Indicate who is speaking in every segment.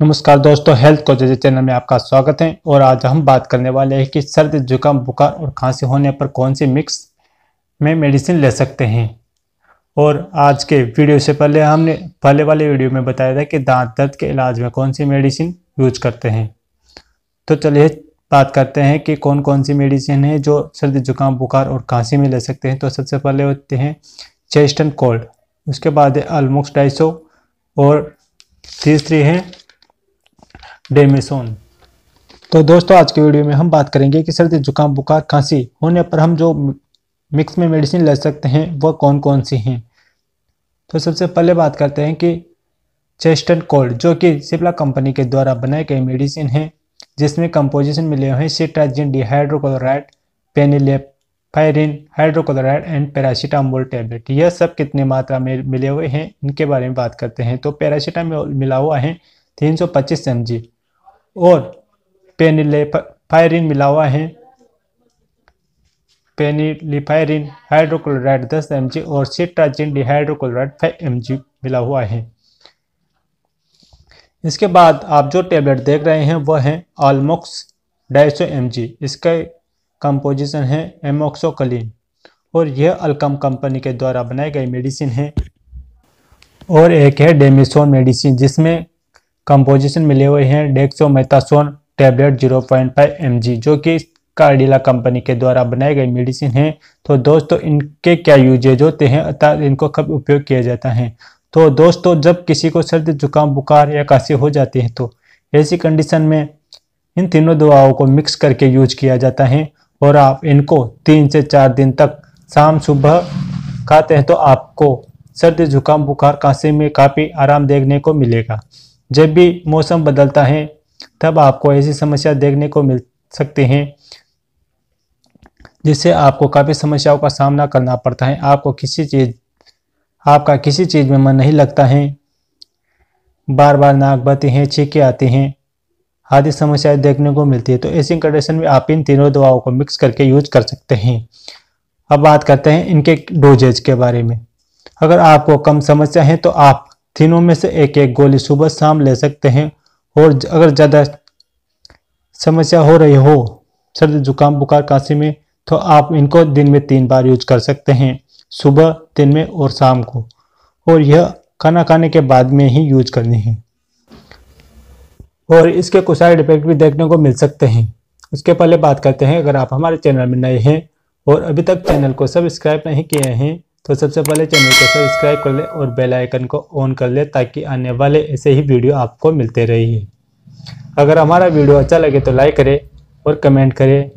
Speaker 1: नमस्कार दोस्तों health coaches channel में आपका स्वागत है और आज हम बात करने वाले हैं कि सर्द जुकाम बुखार और खांसी होने पर कौन सी मिक्स में मेडिसिन ले सकते हैं और आज के वीडियो से पहले हमने पहले वाले वीडियो में बताया था कि दांत दर्द के इलाज में कौन सी मेडिसिन यूज करते हैं तो चलिए बात करते हैं कि कौन कौन सी मेडिसिन है जो सर्द जुकाम बुखार और खांसी में ले सकते हैं तो सबसे पहले होते हैं चेस्ट एंड कोल्ड उसके बाद है अलमुक्स डाइसो और तीसरी है डेमेसोन तो दोस्तों आज के वीडियो में हम बात करेंगे कि सर्दी जुकाम बुखार खांसी होने पर हम जो मिक्स में मेडिसिन ले सकते हैं वह कौन कौन सी हैं तो सबसे पहले बात करते हैं कि चेस्टन कोल्ड जो कि सिप्ला कंपनी के द्वारा बनाए गए मेडिसिन हैं जिसमें कंपोजिशन मिले हुए हैं cetirizine dihydrochloride phenylephrine hydrochloride and paracetamol tablet यह सब कितने मात्रा में मिले हुए हैं इनके बारे में बात करते हैं तो पैरासीटामोल मिला हुआ है तीन सौ और पेनिलेफायरिन मिला हुआ है पेनिलिफायरिन हाइड्रोक्लोराइड 10 एम और सिट्राजिन डिहाइड्रोक्लोराइड 5 एम मिला हुआ है इसके बाद आप जो टेबलेट देख रहे हैं वह है आलमोक्स ढाई सौ एम इसका कंपोजिशन है एमोक्सोकलिन और यह अलकम कंपनी के द्वारा बनाई गई मेडिसिन है और एक है डेमिसोन मेडिसिन जिसमें कंपोजिशन मिले हुए हैं डेक्सो पॉइंट फाइव 0.5 जी जो कि कार्डिला कंपनी के द्वारा बनाई गई मेडिसिन है तो दोस्तों इनके क्या यूजेज होते हैं अर्थात इनको कब उपयोग किया जाता है तो दोस्तों जब किसी को सर्द जुकाम बुखार या खांसी हो जाती है तो ऐसी कंडीशन में इन तीनों दवाओं को मिक्स करके यूज किया जाता है और आप इनको तीन से चार दिन तक शाम सुबह खाते हैं तो आपको सर्द जुकाम बुखार खांसी में काफ़ी आराम देखने को मिलेगा जब भी मौसम बदलता है तब आपको ऐसी समस्या देखने को मिल सकते हैं जिससे आपको काफ़ी समस्याओं का सामना करना पड़ता है आपको किसी चीज़ आपका किसी चीज़ में मन नहीं लगता है बार बार नाक बहती हैं छीके आती हैं आदि समस्याएं देखने को मिलती है तो ऐसी कंडीशन में आप इन तीनों दवाओं को मिक्स करके यूज कर सकते हैं अब बात करते हैं इनके डोजेज के बारे में अगर आपको कम समस्या है तो आप तीनों में से एक एक गोली सुबह शाम ले सकते हैं और अगर ज़्यादा समस्या हो रही हो सर्द जुकाम बुखार काँसी में तो आप इनको दिन में तीन बार यूज कर सकते हैं सुबह दिन में और शाम को और यह खाना खाने के बाद में ही यूज करनी है और इसके कुछ साइड इफेक्ट भी देखने को मिल सकते हैं उसके पहले बात करते हैं अगर आप हमारे चैनल में नए हैं और अभी तक चैनल को सब्सक्राइब नहीं किए हैं तो सबसे पहले चैनल को सब्सक्राइब कर लें और बेल आइकन को ऑन कर लें ताकि आने वाले ऐसे ही वीडियो आपको मिलते रहिए अगर हमारा वीडियो अच्छा लगे तो लाइक करें और कमेंट करें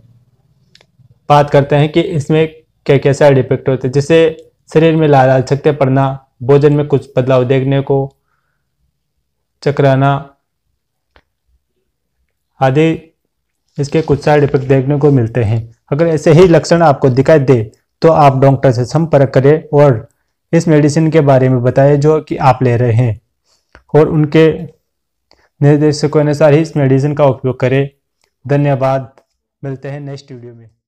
Speaker 1: बात करते हैं कि इसमें क्या क्या साइड इफेक्ट होते हैं जैसे शरीर में लाल लाल छक्के पड़ना भोजन में कुछ बदलाव देखने को चकराना आदि इसके कुछ साइड इफेक्ट देखने को मिलते हैं अगर ऐसे ही लक्षण आपको दिखाई दे तो आप डॉक्टर से संपर्क करें और इस मेडिसिन के बारे में बताएं जो कि आप ले रहे हैं और उनके निर्देशों के अनुसार ही इस मेडिसिन का उपयोग करें धन्यवाद मिलते हैं नेक्स्ट वीडियो में